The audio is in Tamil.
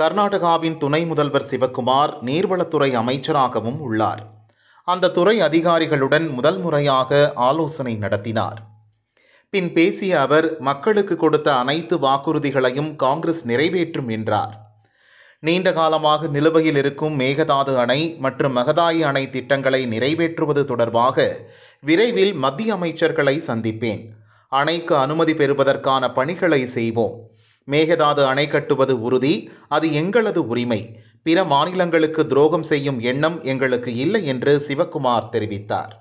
கர்நாடகாவின் துணை முதல்வர் சிவக்குமார் நீர்வளத்துறை அமைச்சராகவும் உள்ளார் அந்த துறை அதிகாரிகளுடன் முதல் முறையாக ஆலோசனை நடத்தினார் பின் பேசிய அவர் மக்களுக்கு கொடுத்த அனைத்து வாக்குறுதிகளையும் காங்கிரஸ் நிறைவேற்றும் என்றார் நீண்ட காலமாக நிலுவையில் இருக்கும் மேகதாது அணை மற்றும் மகதாயி அணை திட்டங்களை நிறைவேற்றுவது தொடர்பாக விரைவில் மத்திய அமைச்சர்களை சந்திப்பேன் அணைக்கு அனுமதி பெறுவதற்கான பணிகளை செய்வோம் மேகதாது அணை கட்டுவது உறுதி அது எங்களது உரிமை பிற மாநிலங்களுக்கு துரோகம் செய்யும் எண்ணம் எங்களுக்கு இல்லை என்று சிவக்குமார் தெரிவித்தார்